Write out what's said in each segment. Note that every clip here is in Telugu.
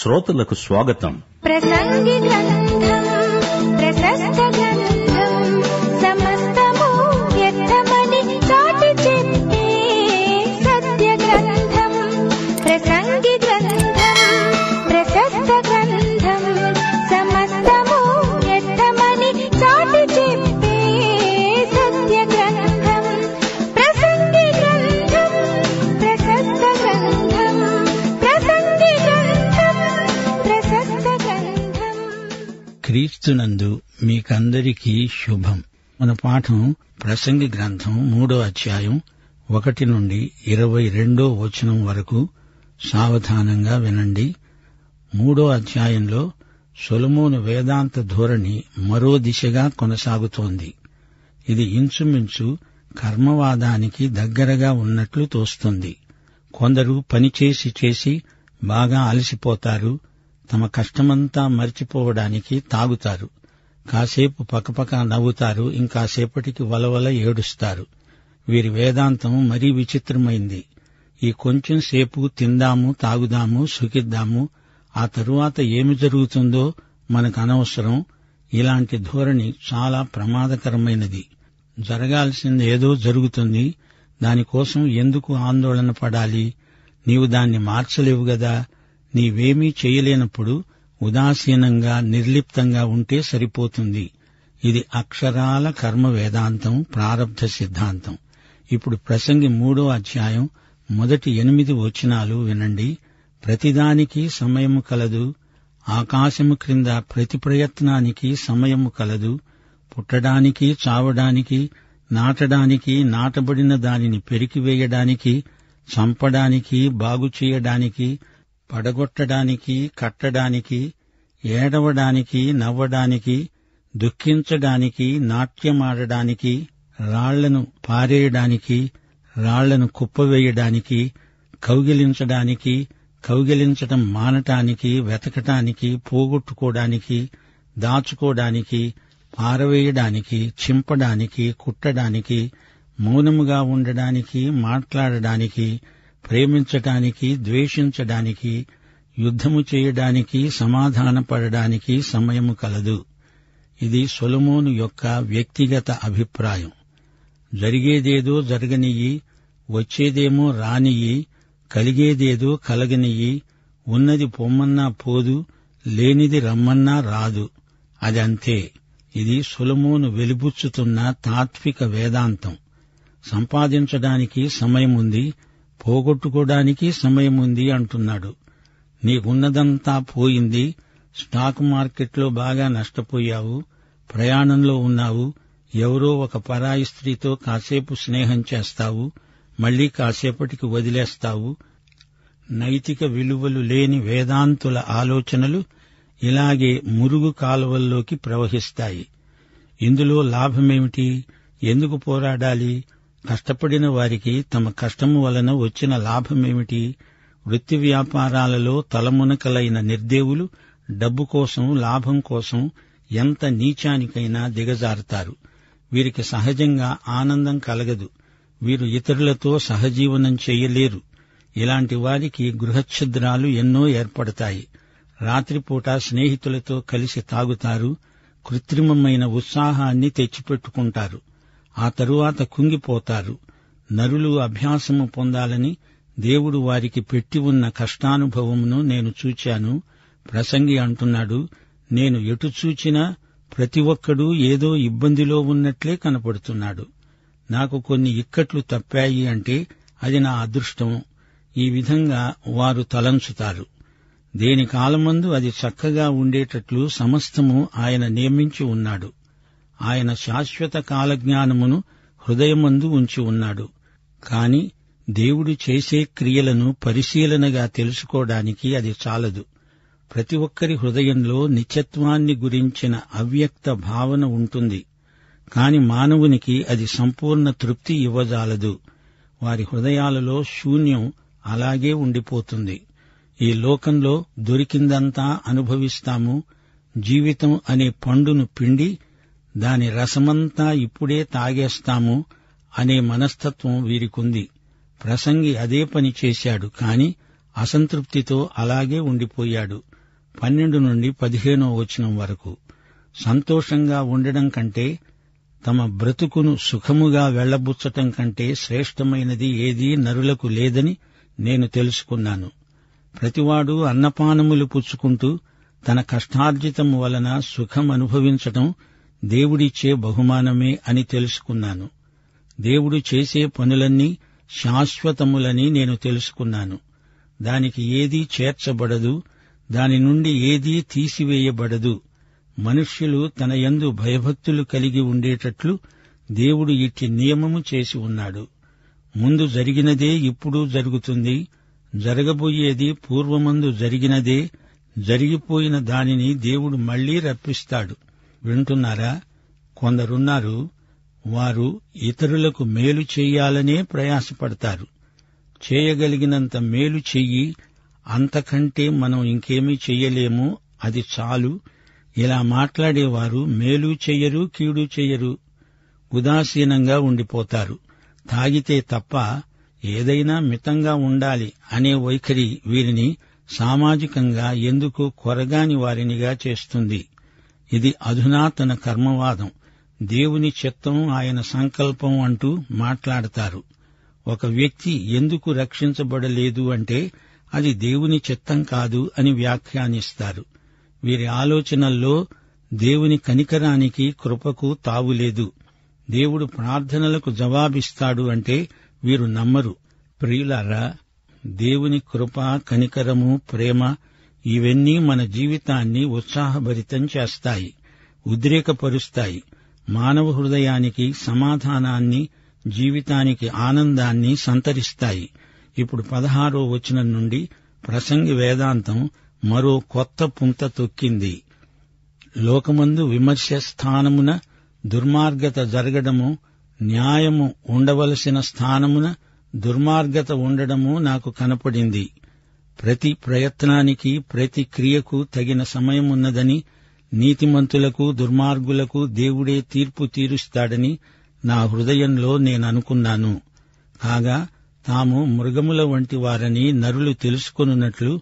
శ్రోతలకు స్వాగతం ప్రసంగి గ్రంథం ప్రశస్త క్రీస్తునందు మీకందరికీ శుభం మన పాఠం ప్రసంగి గ్రంథం మూడో అధ్యాయం ఒకటి నుండి ఇరవై రెండో వచనం వరకు సావధానంగా వినండి మూడో అధ్యాయంలో సొలమోను వేదాంత ధోరణి మరో దిశగా కొనసాగుతోంది ఇది ఇంచుమించు కర్మవాదానికి దగ్గరగా ఉన్నట్లు తోస్తుంది కొందరు పనిచేసి చేసి బాగా అలసిపోతారు తమ కష్టమంతా మర్చిపోవడానికి తాగుతారు కాసేపు పక్కపక్క నవ్వుతారు ఇంకాసేపటికి వలవల ఏడుస్తారు వీరి వేదాంతం మరీ విచిత్రమైంది ఈ కొంచెం సేపు తిందాము తాగుదాము సుఖిద్దాము ఆ తరువాత ఏమి జరుగుతుందో మనకు అనవసరం ఇలాంటి ధోరణి చాలా ప్రమాదకరమైనది జరగాల్సింది ఏదో జరుగుతుంది దానికోసం ఎందుకు ఆందోళన పడాలి నీవు దాన్ని మార్చలేవు గదా నీవేమీ చేయలేనప్పుడు ఉదాసీనంగా నిర్లిప్తంగా ఉంటే సరిపోతుంది ఇది అక్షరాల కర్మ వేదాంతం ప్రారంధ సిద్ధాంతం ఇప్పుడు ప్రసంగి మూడో అధ్యాయం మొదటి ఎనిమిది వచనాలు వినండి ప్రతిదానికి సమయము కలదు ఆకాశము క్రింద ప్రతి ప్రయత్నానికి సమయము కలదు పుట్టడానికి చావడానికి నాటడానికి నాటబడిన దానిని పెరికివేయడానికి చంపడానికి బాగుచేయడానికి పడగొట్టడానికి కట్టడానికి ఏడవడానికి నవ్వడానికి దుఃఖించడానికి నాట్యమాడడానికి రాళ్లను పారేయడానికి రాళ్లను కుప్పవేయడానికి కౌగిలించడానికి కౌగిలించటం మానటానికి వెతకటానికి పోగొట్టుకోవడానికి దాచుకోవడానికి పారవేయడానికి చింపడానికి కుట్టడానికి మౌనముగా ఉండడానికి మాట్లాడడానికి ప్రేమించడానికి ద్వేషించడానికి యుద్ధము చేయడానికి సమాధానపడడానికి సమయము కలదు ఇది సొలమోను యొక్క వ్యక్తిగత అభిప్రాయం జరిగేదేదో జరగనియ్యి వచ్చేదేమో రానియ్యి కలిగేదేదో కలగనియ్యి ఉన్నది పొమ్మన్నా పోదు లేనిది రమ్మన్నా రాదు అదంతే ఇది సులమోను వెలుబుచ్చుతున్న తాత్విక వేదాంతం సంపాదించడానికి సమయముంది పోగొట్టుకోవడానికి సమయం ఉంది అంటున్నాడు నీకున్నదంతా పోయింది స్టాక్ మార్కెట్లో బాగా నష్టపోయావు ప్రయాణంలో ఉన్నావు ఎవరో ఒక పరాయి స్త్రీతో కాసేపు స్నేహం చేస్తావు మళ్లీ కాసేపటికి వదిలేస్తావు నైతిక విలువలు లేని వేదాంతుల ఆలోచనలు ఇలాగే మురుగు కాలువల్లోకి ప్రవహిస్తాయి ఇందులో లాభమేమిటి ఎందుకు పోరాడాలి కష్టపడిన వారికి తమ కష్టము వలన వచ్చిన లాభమేమిటి వృత్తి వ్యాపారాలలో తలమునకలైన నిర్దేవులు డబ్బు కోసం లాభం కోసం ఎంత నీచానికైనా దిగజారుతారు వీరికి సహజంగా ఆనందం కలగదు వీరు ఇతరులతో సహజీవనం చేయలేరు ఇలాంటి వారికి గృహఛిద్రాలు ఎన్నో ఏర్పడతాయి రాత్రిపూట స్నేహితులతో కలిసి తాగుతారు కృత్రిమమైన ఉత్సాహాన్ని తెచ్చిపెట్టుకుంటారు ఆ తరువాత కుంగిపోతారు నరులు అభ్యాసము పొందాలని దేవుడు వారికి పెట్టి ఉన్న కష్టానుభవమును నేను చూచాను ప్రసంగి అంటున్నాడు నేను ఎటు చూచినా ప్రతి ఒక్కడూ ఏదో ఇబ్బందిలో ఉన్నట్లే కనపడుతున్నాడు నాకు కొన్ని ఇక్కట్లు తప్పాయి అంటే అది నా అదృష్టం ఈ విధంగా వారు తలంచుతారు దేని కాలమందు అది చక్కగా ఉండేటట్లు సమస్తము ఆయన నియమించి ఉన్నాడు ఆయన శాశ్వత కాలజ్ఞానమును హృదయమందు ఉంచి ఉన్నాడు కాని దేవుడు చేసే క్రియలను పరిశీలనగా తెలుసుకోవడానికి అది చాలదు ప్రతి ఒక్కరి హృదయంలో నిత్యత్వాన్ని గురించిన అవ్యక్త భావన ఉంటుంది కాని మానవునికి అది సంపూర్ణ తృప్తి ఇవ్వజాలదు వారి హృదయాలలో శూన్యం అలాగే ఉండిపోతుంది ఈ లోకంలో దొరికిందంతా అనుభవిస్తాము జీవితం అనే పండును పిండి దాని రసమంతా ఇప్పుడే తాగేస్తాము అనే మనస్తత్వం వీరికుంది ప్రసంగి అదే పని చేశాడు కాని అసంతృప్తితో అలాగే ఉండిపోయాడు పన్నెండు నుండి పదిహేనో వచనం వరకు సంతోషంగా ఉండడం కంటే తమ బ్రతుకును సుఖముగా వెళ్లబుచ్చటం కంటే శ్రేష్టమైనది ఏదీ నరులకు లేదని నేను తెలుసుకున్నాను ప్రతివాడు అన్నపానములు పుచ్చుకుంటూ తన కష్టార్జితం వలన సుఖం అనుభవించటం దేవుడిచ్చే బహుమానమే అని తెలుసుకున్నాను దేవుడు చేసే పనులన్నీ శాశ్వతములని నేను తెలుసుకున్నాను దానికి ఏదీ చేర్చబడదు దాని నుండి ఏదీ తీసివేయబడదు మనుష్యులు తన యందు భయభక్తులు కలిగి ఉండేటట్లు దేవుడు ఇట్టి నియమము చేసి ఉన్నాడు ముందు జరిగినదే ఇప్పుడు జరుగుతుంది జరగబోయేది పూర్వమందు జరిగినదే జరిగిపోయిన దానిని దేవుడు మళ్లీ రప్పిస్తాడు వింటున్నారా కొందరున్నారు వారు ఇతరులకు మేలు చేయాలనే ప్రయాసపడతారు చేయగలిగినంత మేలు చెయ్యి అంతకంటే మనం ఇంకేమీ చెయ్యలేము అది చాలు ఇలా మాట్లాడేవారు మేలు చెయ్యరు కీడు చెయ్యరు ఉదాసీనంగా ఉండిపోతారు తాగితే తప్ప ఏదైనా మితంగా ఉండాలి అనే వైఖరి వీరిని సామాజికంగా ఎందుకు కొరగాని వారినిగా చేస్తుంది ఇది అధునాతన కర్మవాదం దేవుని చిత్తం ఆయన సంకల్పం అంటూ మాట్లాడతారు ఒక వ్యక్తి ఎందుకు రక్షించబడలేదు అంటే అది దేవుని చిత్తం కాదు అని వ్యాఖ్యానిస్తారు వీరి ఆలోచనల్లో దేవుని కనికరానికి కృపకు తావులేదు దేవుడు ప్రార్థనలకు జవాబిస్తాడు అంటే వీరు నమ్మరు ప్రియులారా దేవుని కృప కనికరము ప్రేమ ఇవన్నీ మన జీవితాన్ని ఉత్సాహభరితం చేస్తాయి ఉద్రేకపరుస్తాయి మానవ హృదయానికి సమాధానాన్ని జీవితానికి ఆనందాన్ని సంతరిస్తాయి ఇప్పుడు పదహారో వచనం నుండి ప్రసంగి వేదాంతం మరో కొత్త పుంత తొక్కింది లోకమందు విమర్శ స్థానమున దుర్మార్గత జరగడము న్యాయము ఉండవలసిన స్థానమున దుర్మార్గత ఉండడము నాకు కనపడింది ప్రతి ప్రయత్నానికి ప్రతి క్రియకు తగిన ఉన్నదని నీతిమంతులకు దుర్మార్గులకు దేవుడే తీర్పు తీరుస్తాడని నా హృదయంలో నేననుకున్నాను కాగా తాము మృగముల వంటి వారని నరులు తెలుసుకొనున్నట్లు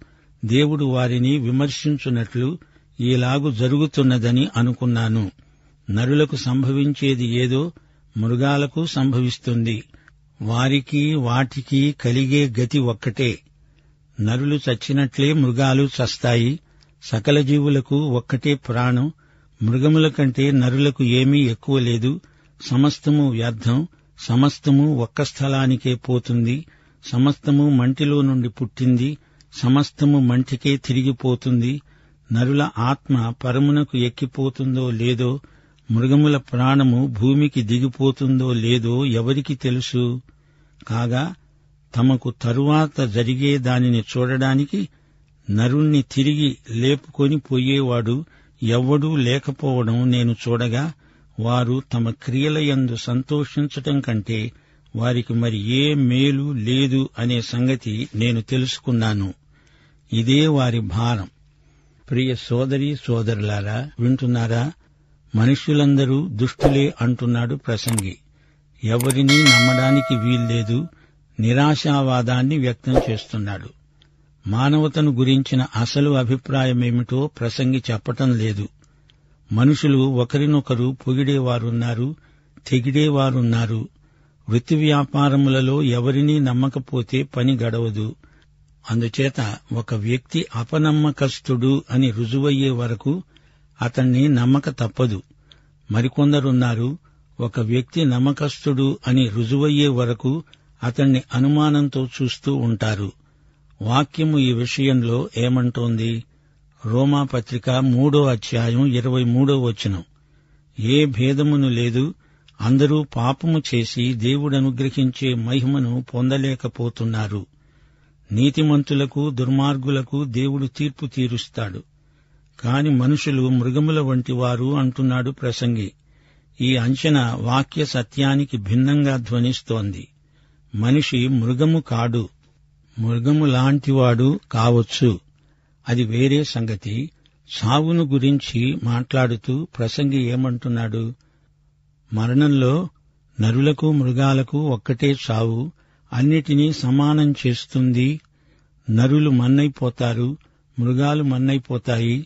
దేవుడు వారిని విమర్శించున్నట్లు ఈలాగు జరుగుతున్నదని అనుకున్నాను నరులకు సంభవించేది ఏదో మృగాలకు సంభవిస్తుంది వారికి వాటికి కలిగే గతి ఒక్కటే నరులు చచ్చినట్లే మృగాలు చస్తాయి సకల జీవులకు ఒక్కటే ప్రాణం మృగముల కంటే నరులకు ఏమీ ఎక్కువ లేదు సమస్తము వ్యర్థం సమస్తము ఒక్క స్థలానికే పోతుంది సమస్తము మంటిలో నుండి పుట్టింది సమస్తము మంటికే తిరిగిపోతుంది నరుల ఆత్మ పరమునకు ఎక్కిపోతుందో లేదో మృగముల ప్రాణము భూమికి దిగిపోతుందో లేదో ఎవరికి తెలుసు కాగా తమకు తరువాత జరిగే దానిని చూడడానికి నరుణ్ణి తిరిగి లేపుకొని పోయేవాడు ఎవ్వడూ లేకపోవడం నేను చూడగా వారు తమ క్రియలయందు సంతోషించటం కంటే వారికి మరి ఏ మేలు లేదు అనే సంగతి నేను తెలుసుకున్నాను ఇదే వారి భారం ప్రియ సోదరి సోదరులారా వింటున్నారా మనుష్యులందరూ దుష్టులే అంటున్నాడు ప్రసంగి ఎవరినీ నమ్మడానికి వీల్లేదు నిరాశావాదాన్ని వ్యక్తం చేస్తున్నాడు మానవతను గురించిన అసలు అభిప్రాయమేమిటో ప్రసంగి చెప్పటం లేదు మనుషులు ఒకరినొకరు పొగిడేవారున్నారు తెగిడేవారున్నారు వృత్తి వ్యాపారములలో ఎవరినీ నమ్మకపోతే పని గడవదు అందుచేత ఒక వ్యక్తి అపనమ్మకస్తుడు అని రుజువయ్యే వరకు అతన్ని నమ్మక తప్పదు మరికొందరున్నారు ఒక వ్యక్తి నమ్మకస్తుడు అని రుజువయ్యే వరకు అతన్ని అనుమానంతో చూస్తూ ఉంటారు వాక్యము ఈ విషయంలో ఏమంటోంది రోమాపత్రిక మూడో అధ్యాయం ఇరవై మూడో వచనం ఏ భేదమును లేదు అందరూ పాపము చేసి దేవుడనుగ్రహించే మహిమను పొందలేకపోతున్నారు నీతిమంతులకు దుర్మార్గులకు దేవుడు తీర్పు తీరుస్తాడు కాని మనుషులు మృగముల వంటి వారు అంటున్నాడు ప్రసంగి ఈ అంచనా వాక్య సత్యానికి భిన్నంగా ధ్వనిస్తోంది మనిషి మృగము కాడు మృగములాంటివాడు కావచ్చు అది వేరే సంగతి సావును గురించి మాట్లాడుతూ ప్రసంగి ఏమంటున్నాడు మరణంలో నరులకు మృగాలకు ఒక్కటే చావు అన్నిటినీ సమానం చేస్తుంది నరులు మన్నైపోతారు మృగాలు మన్నైపోతాయి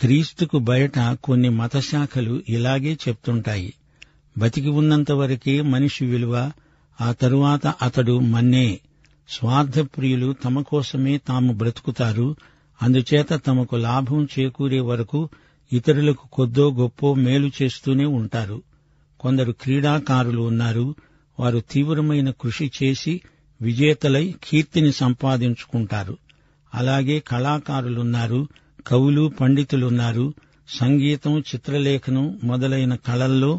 క్రీస్తుకు బయట కొన్ని మతశాఖలు ఇలాగే చెప్తుంటాయి బతికి ఉన్నంతవరకే మనిషి విలువ ఆ తరువాత అతడు మన్నే స్వార్థప్రియులు తమ కోసమే తాము బ్రతుకుతారు అందుచేత తమకు లాభం చేకూరే వరకు ఇతరులకు కొద్దో గొప్పో మేలు చేస్తూనే ఉంటారు కొందరు క్రీడాకారులు ఉన్నారు వారు తీవ్రమైన కృషి చేసి విజేతలై కీర్తిని సంపాదించుకుంటారు అలాగే కళాకారులున్నారు కవులు పండితులున్నారు సంగీతం చిత్రలేఖనం మొదలైన కళల్లో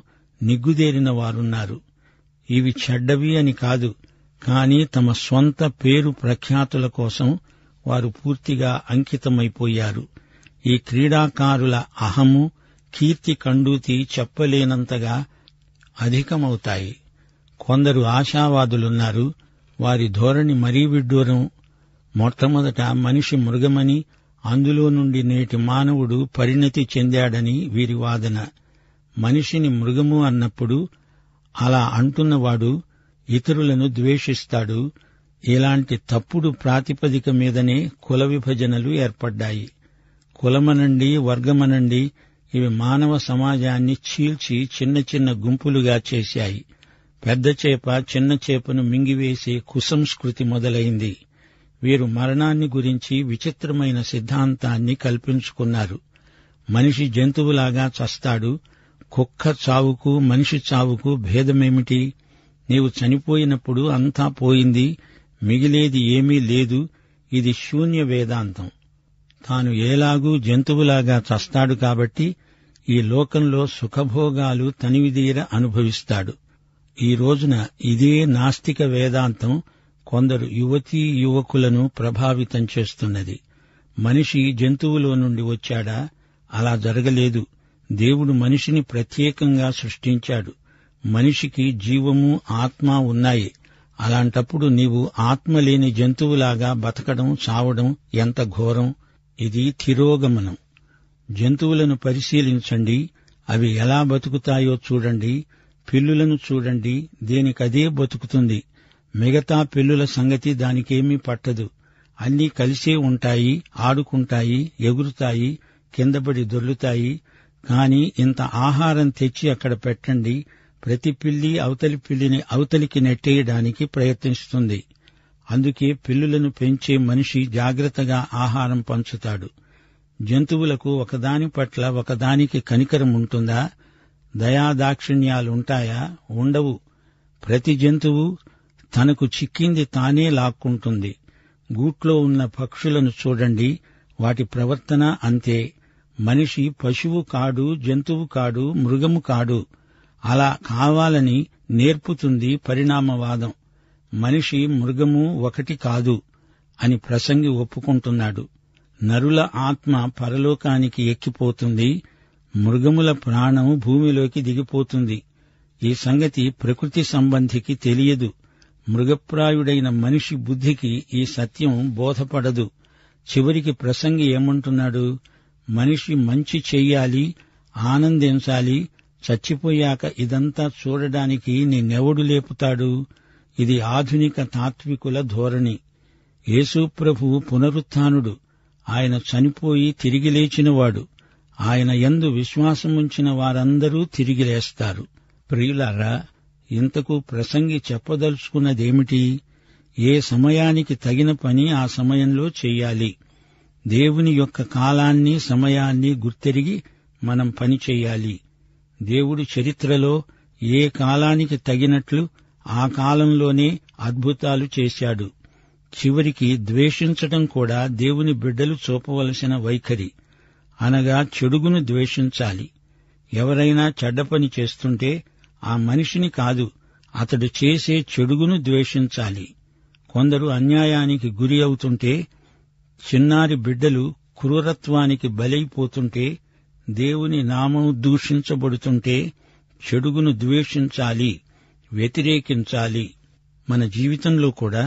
నిగ్గుదేరిన వారున్నారు ఇవి చెడ్డవి అని కాదు కాని తమ స్వంత పేరు ప్రఖ్యాతుల కోసం వారు పూర్తిగా అంకితమైపోయారు ఈ క్రీడాకారుల అహము కీర్తి కండూతి చెప్పలేనంతగా అధికమవుతాయి కొందరు ఆశావాదులున్నారు వారి ధోరణి మరీ విడ్డూరం మొట్టమొదట మనిషి మృగమని అందులో నుండి నేటి మానవుడు పరిణతి చెందాడని వీరి వాదన మనిషిని మృగము అన్నప్పుడు అలా అంటున్నవాడు ఇతరులను ద్వేషిస్తాడు ఇలాంటి తప్పుడు ప్రాతిపదిక మీదనే కుల విభజనలు ఏర్పడ్డాయి కులమనండి వర్గమనండి ఇవి మానవ సమాజాన్ని చీల్చి చిన్న చిన్న గుంపులుగా చేశాయి పెద్ద చేప చిన్న చేపను మింగివేసే కుసంస్కృతి మొదలైంది వీరు మరణాన్ని గురించి విచిత్రమైన సిద్ధాంతాన్ని కల్పించుకున్నారు మనిషి జంతువులాగా చస్తాడు కుక్క చావుకు మనిషి చావుకు భేదమేమిటి నీవు చనిపోయినప్పుడు అంతా పోయింది మిగిలేది ఏమీ లేదు ఇది శూన్య వేదాంతం తాను ఏలాగూ జంతువులాగా చస్తాడు కాబట్టి ఈ లోకంలో సుఖభోగాలు తనివిదీర అనుభవిస్తాడు ఈ రోజున ఇదే నాస్తిక వేదాంతం కొందరు యువతీ యువకులను ప్రభావితం చేస్తున్నది మనిషి జంతువులో నుండి వచ్చాడా అలా జరగలేదు దేవుడు మనిషిని ప్రత్యేకంగా సృష్టించాడు మనిషికి జీవము ఆత్మ ఉన్నాయి అలాంటప్పుడు నీవు ఆత్మ లేని జంతువులాగా బతకడం చావడం ఎంత ఘోరం ఇది తిరోగమనం జంతువులను పరిశీలించండి అవి ఎలా బతుకుతాయో చూడండి పిల్లులను చూడండి దేనికదే బతుకుతుంది మిగతా పిల్లుల సంగతి దానికేమీ పట్టదు అన్నీ కలిసే ఉంటాయి ఆడుకుంటాయి ఎగురుతాయి కిందపడి దొర్లుతాయి కాని ఇంత ఆహారం తెచ్చి అక్కడ పెట్టండి ప్రతి పిల్లి అవతలి పిల్లిని అవతలికి నెట్టేయడానికి ప్రయత్నిస్తుంది అందుకే పిల్లులను పెంచే మనిషి జాగ్రత్తగా ఆహారం పంచుతాడు జంతువులకు ఒకదాని పట్ల ఒకదానికి కనికరం ఉంటుందా దయాదాక్షిణ్యాలుంటాయా ఉండవు ప్రతి జంతువు తనకు చిక్కింది తానే లాక్కుంటుంది గూట్లో ఉన్న పక్షులను చూడండి వాటి ప్రవర్తన అంతే మనిషి పశువు కాడు జంతువు కాడు మృగము కాడు అలా కావాలని నేర్పుతుంది పరిణామవాదం మనిషి మృగము ఒకటి కాదు అని ప్రసంగి ఒప్పుకుంటున్నాడు నరుల ఆత్మ పరలోకానికి ఎక్కిపోతుంది మృగముల ప్రాణం భూమిలోకి దిగిపోతుంది ఈ సంగతి ప్రకృతి సంబంధికి తెలియదు మృగప్రాయుడైన మనిషి బుద్ధికి ఈ సత్యం బోధపడదు చివరికి ప్రసంగి ఏమంటున్నాడు మనిషి మంచి చెయ్యాలి ఆనందించాలి చచ్చిపోయాక ఇదంతా చూడడానికి నిన్నెవడు లేపుతాడు ఇది ఆధునిక తాత్వికుల ధోరణి యేసుప్రభు పునరుత్డు ఆయన చనిపోయి తిరిగి లేచినవాడు ఆయన ఎందు విశ్వాసముంచిన వారందరూ తిరిగి లేస్తారు ప్రియులారా ఇంతకు ప్రసంగి చెప్పదలుచుకున్నదేమిటి ఏ సమయానికి తగిన పని ఆ సమయంలో చెయ్యాలి దేవుని యొక్క కాలాన్ని సమయాన్ని గుర్తెరిగి మనం పనిచేయాలి దేవుడు చరిత్రలో ఏ కాలానికి తగినట్లు ఆ కాలంలోనే అద్భుతాలు చేశాడు చివరికి ద్వేషించటం కూడా దేవుని బిడ్డలు చూపవలసిన వైఖరి అనగా చెడుగును ద్వేషించాలి ఎవరైనా చెడ్డ పని చేస్తుంటే ఆ మనిషిని కాదు అతడు చేసే చెడుగును ద్వేషించాలి కొందరు అన్యాయానికి గురి అవుతుంటే చిన్నారి బిడ్డలు క్రూరత్వానికి బలైపోతుంటే దేవుని నామం దూషించబడుతుంటే చెడుగును ద్వేషించాలి వ్యతిరేకించాలి మన జీవితంలో కూడా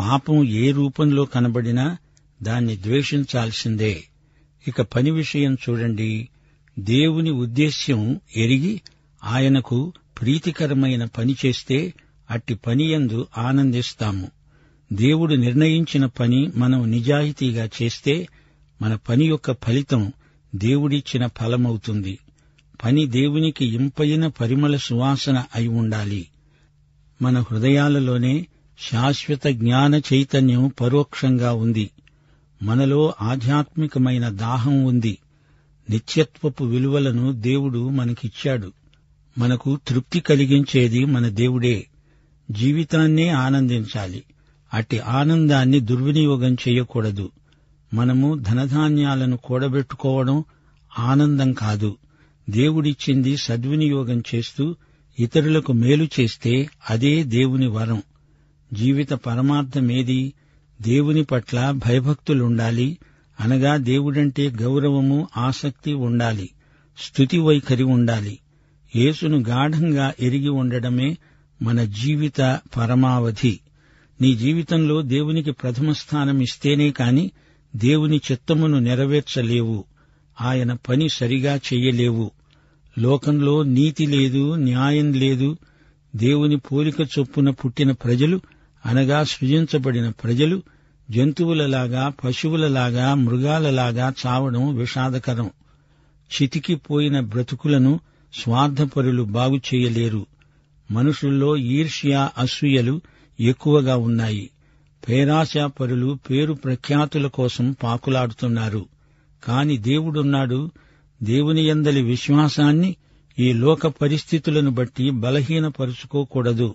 పాపం ఏ రూపంలో కనబడినా దాన్ని ద్వేషించాల్సిందే ఇక పని విషయం చూడండి దేవుని ఉద్దేశ్యం ఎరిగి ఆయనకు ప్రీతికరమైన పని చేస్తే అట్టి పనియందు ఆనందిస్తాము దేవుడు నిర్ణయించిన పని మనం నిజాయితీగా చేస్తే మన పని యొక్క ఫలితం దేవుడిచ్చిన ఫలమవుతుంది పని దేవునికి ఇంపైన పరిమళ సువాసన అయి ఉండాలి మన హృదయాలలోనే శాశ్వత జ్ఞాన చైతన్యం పరోక్షంగా ఉంది మనలో ఆధ్యాత్మికమైన దాహం ఉంది నిత్యత్వపు విలువలను దేవుడు మనకిచ్చాడు మనకు తృప్తి కలిగించేది మన దేవుడే జీవితాన్నే ఆనందించాలి అట్టి ఆనందాన్ని దుర్వినియోగం చేయకూడదు మనము ధనధాన్యాలను కూడబెట్టుకోవడం ఆనందం కాదు దేవుడిచ్చింది సద్వినియోగం చేస్తూ ఇతరులకు మేలు చేస్తే అదే దేవుని వరం జీవిత పరమార్థమేది దేవుని పట్ల భయభక్తులుండాలి అనగా దేవుడంటే గౌరవము ఆసక్తి ఉండాలి స్థుతి వైఖరి ఉండాలి యేసును గాఢంగా ఎరిగి ఉండడమే మన జీవిత పరమావధి నీ జీవితంలో దేవునికి ప్రథమ స్థానం ఇస్తేనే కాని దేవుని చిత్తమును నెరవేర్చలేవు ఆయన పని సరిగా చెయ్యలేవు లోకంలో నీతి లేదు న్యాయం లేదు దేవుని పోలిక చొప్పున పుట్టిన ప్రజలు అనగా సృజించబడిన ప్రజలు జంతువులలాగా పశువులలాగా మృగాలలాగా చావడం విషాదకరం చితికిపోయిన బ్రతుకులను స్వార్థపరులు బాగు మనుషుల్లో ఈర్ష్య అసూయలు ఎక్కువగా ఉన్నాయి పేరాశాపరులు పేరు ప్రఖ్యాతుల కోసం పాకులాడుతున్నారు కాని దేవుడున్నాడు దేవుని ఎందలి విశ్వాసాన్ని ఈ లోక పరిస్థితులను బట్టి బలహీనపరుచుకోకూడదు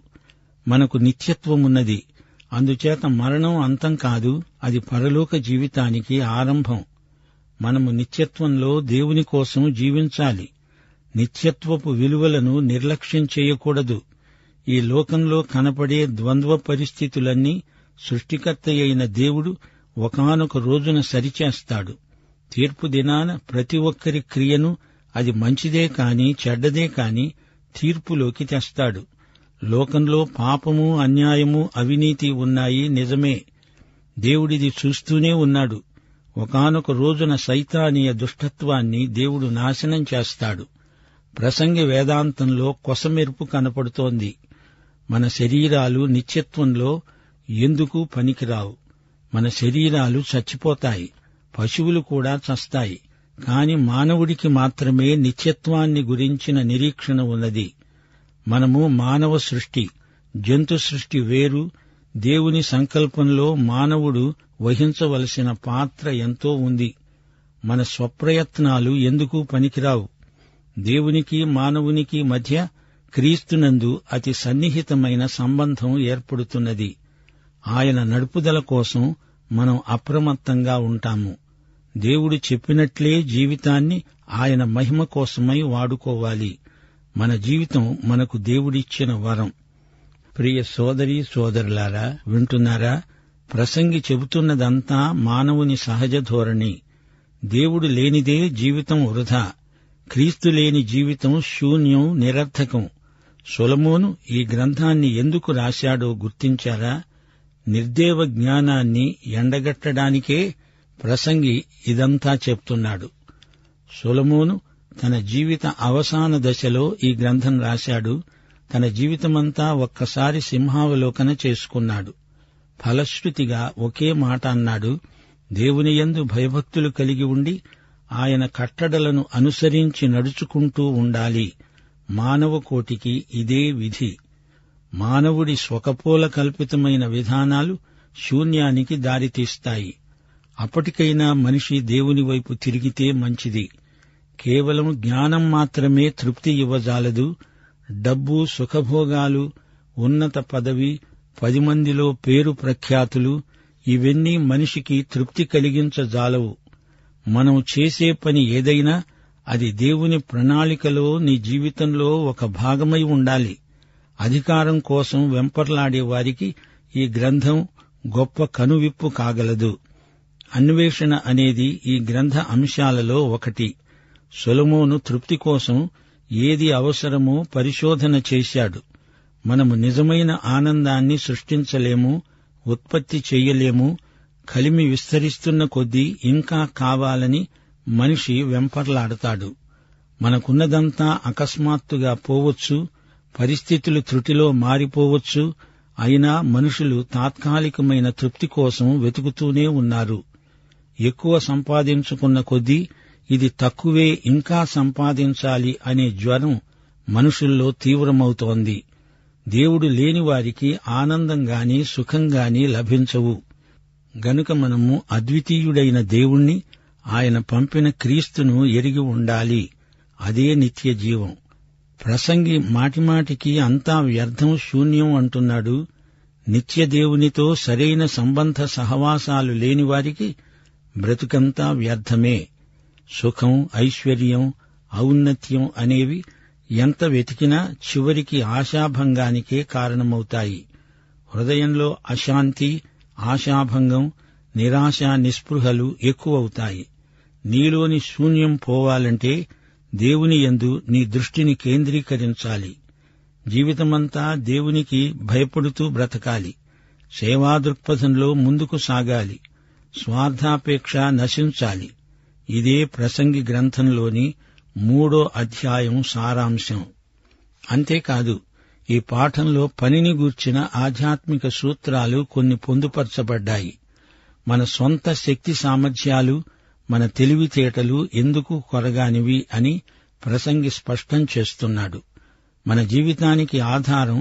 మనకు నిత్యత్వమున్నది అందుచేత మరణం అంతం కాదు అది పరలోక జీవితానికి ఆరంభం మనము నిత్యత్వంలో దేవుని కోసం జీవించాలి నిత్యత్వపు విలువలను నిర్లక్ష్యం చేయకూడదు ఈ లోకంలో కనపడే ద్వంద్వ పరిస్థితులన్నీ సృష్టికర్త అయిన దేవుడు ఒకనొక రోజున సరిచేస్తాడు తీర్పు దినాన ప్రతి ఒక్కరి క్రియను అది మంచిదే కాని చెడ్డదే కాని తీర్పులోకి తెస్తాడు లోకంలో పాపము అన్యాయము అవినీతి ఉన్నాయి నిజమే దేవుడిది చూస్తూనే ఉన్నాడు ఒకనొక రోజున సైతానీయ దుష్టత్వాన్ని దేవుడు నాశనం చేస్తాడు ప్రసంగి వేదాంతంలో కొసమెరుపు కనపడుతోంది మన శరీరాలు నిత్యత్వంలో ఎందుకు పనికిరావు మన శరీరాలు చచ్చిపోతాయి పశువులు కూడా చస్తాయి కాని మానవుడికి మాత్రమే నిత్యత్వాన్ని గురించిన నిరీక్షణ ఉన్నది మనము మానవ సృష్టి జంతు సృష్టి వేరు దేవుని సంకల్పంలో మానవుడు వహించవలసిన పాత్ర ఎంతో ఉంది మన స్వప్రయత్నాలు ఎందుకు పనికిరావు దేవునికి మానవునికి మధ్య క్రీస్తునందు అతి సన్నిహితమైన సంబంధం ఏర్పడుతున్నది ఆయన నడుపుదల కోసం మనం అప్రమత్తంగా ఉంటాము దేవుడు చెప్పినట్లే జీవితాన్ని ఆయన మహిమ కోసమై వాడుకోవాలి మన జీవితం మనకు దేవుడిచ్చిన వరం ప్రియ సోదరి సోదరులారా వింటున్నారా ప్రసంగి చెబుతున్నదంతా మానవుని సహజ ధోరణి దేవుడు లేనిదే జీవితం వృధా క్రీస్తు లేని జీవితం శూన్యం నిరర్థకం సొలమోను ఈ గ్రంథాన్ని ఎందుకు రాశాడో గుర్తించారా నిర్దేవ జ్ఞానాన్ని ఎండగట్టడానికే ప్రసంగి ఇదంతా చెప్తున్నాడు సొలమోను తన జీవిత అవసాన దశలో ఈ గ్రంథం రాశాడు తన జీవితమంతా ఒక్కసారి సింహావలోకన చేసుకున్నాడు ఫలశ్రుతిగా ఒకే మాట అన్నాడు దేవుని యందు భయభక్తులు కలిగి ఉండి ఆయన కట్టడలను అనుసరించి నడుచుకుంటూ ఉండాలి మానవ కోటికి ఇదే విధి మానవుడి స్వకపోల కల్పితమైన విధానాలు శూన్యానికి దారితీస్తాయి అప్పటికైనా మనిషి దేవుని వైపు తిరిగితే మంచిది కేవలం జ్ఞానం మాత్రమే తృప్తి ఇవ్వజాలదు డబ్బు సుఖభోగాలు ఉన్నత పదవి పది మందిలో పేరు ప్రఖ్యాతులు ఇవన్నీ మనిషికి తృప్తి కలిగించజాలవు మనం చేసే పని ఏదైనా అది దేవుని ప్రణాళికలో నీ జీవితంలో ఒక భాగమై ఉండాలి అధికారం కోసం వెంపర్లాడే వారికి ఈ గ్రంథం గొప్ప కనువిప్పు కాగలదు అన్వేషణ అనేది ఈ గ్రంథ అంశాలలో ఒకటి సొలమోను తృప్తి కోసం ఏది అవసరమో పరిశోధన చేశాడు మనము నిజమైన ఆనందాన్ని సృష్టించలేము ఉత్పత్తి చెయ్యలేము కలిమి విస్తరిస్తున్న కొద్దీ ఇంకా కావాలని మనిషి వెంపర్లాడతాడు మనకున్నదంతా అకస్మాత్తుగా పోవచ్చు పరిస్థితులు త్రుటిలో మారిపోవచ్చు అయినా మనుషులు తాత్కాలికమైన తృప్తి కోసం వెతుకుతూనే ఉన్నారు ఎక్కువ సంపాదించుకున్న కొద్దీ ఇది తక్కువే ఇంకా సంపాదించాలి అనే జ్వరం మనుషుల్లో తీవ్రమవుతోంది దేవుడు లేని వారికి ఆనందంగాని సుఖంగాని లభించవు గనుక మనము అద్వితీయుడైన దేవుణ్ణి ఆయన పంపిన క్రీస్తును ఎరిగి ఉండాలి అదే నిత్య జీవం ప్రసంగి మాటిమాటికి అంతా వ్యర్థం శూన్యం అంటున్నాడు నిత్యదేవునితో సరైన సంబంధ సహవాసాలు లేనివారికి బ్రతుకంతా వ్యర్థమే సుఖం ఐశ్వర్యం ఔన్నత్యం అనేవి ఎంత వెతికినా చివరికి ఆశాభంగానికే కారణమవుతాయి హృదయంలో అశాంతి ఆశాభంగం నిరాశ నిస్పృహలు ఎక్కువవుతాయి నీలోని శూన్యం పోవాలంటే దేవుని యందు నీ దృష్టిని కేంద్రీకరించాలి జీవితమంతా దేవునికి భయపడుతూ బ్రతకాలి సేవా దృక్పథంలో ముందుకు సాగాలి స్వార్థాపేక్ష నశించాలి ఇదే ప్రసంగి గ్రంథంలోని మూడో అధ్యాయం సారాంశం అంతేకాదు ఈ పాఠంలో పనిని గూర్చిన ఆధ్యాత్మిక సూత్రాలు కొన్ని పొందుపరచబడ్డాయి మన సొంత శక్తి సామర్థ్యాలు మన తెలివితేటలు ఎందుకు కొరగానివి అని ప్రసంగి స్పష్టం చేస్తున్నాడు మన జీవితానికి ఆధారం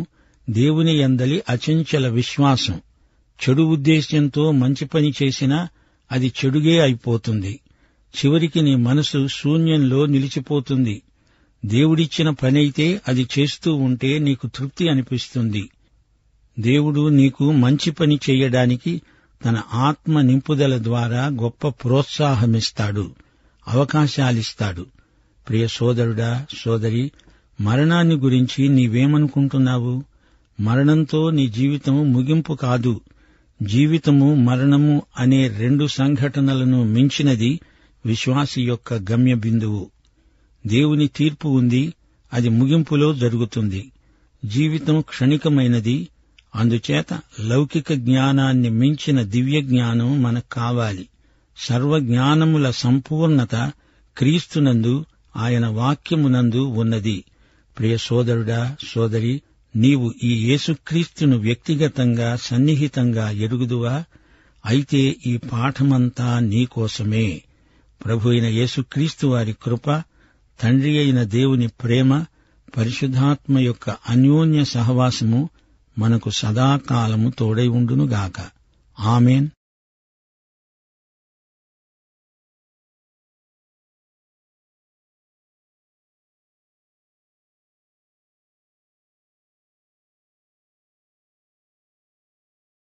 దేవుని ఎందలి అచంచల విశ్వాసం చెడు ఉద్దేశ్యంతో మంచి పని చేసినా అది చెడుగే అయిపోతుంది చివరికి నీ మనసు శూన్యంలో నిలిచిపోతుంది దేవుడిచ్చిన పనైతే అది చేస్తూ ఉంటే నీకు తృప్తి అనిపిస్తుంది దేవుడు నీకు మంచి పని చేయడానికి తన ఆత్మ నింపుదల ద్వారా గొప్ప ప్రోత్సాహమిస్తాడు అవకాశాలిస్తాడు ప్రియ సోదరుడా సోదరి మరణాన్ని గురించి నీవేమనుకుంటున్నావు మరణంతో నీ జీవితము ముగింపు కాదు జీవితము మరణము అనే రెండు సంఘటనలను మించినది విశ్వాసి యొక్క గమ్య బిందువు దేవుని తీర్పు ఉంది అది ముగింపులో జరుగుతుంది జీవితం క్షణికమైనది అందుచేత లౌకిక జ్ఞానాన్ని మించిన దివ్య జ్ఞానం మనకు కావాలి సర్వజ్ఞానముల సంపూర్ణత క్రీస్తునందు ఆయన వాక్యమునందు ఉన్నది ప్రియ సోదరుడా సోదరి నీవు ఈ యేసుక్రీస్తును వ్యక్తిగతంగా సన్నిహితంగా ఎరుగుదువా అయితే ఈ పాఠమంతా నీకోసమే ప్రభు అయిన యేసుక్రీస్తు వారి కృప తండ్రి అయిన దేవుని ప్రేమ పరిశుద్ధాత్మ యొక్క అన్యోన్య సహవాసము మనకు సదాకాలము తోడై ఉండునుగాక ఆమెన్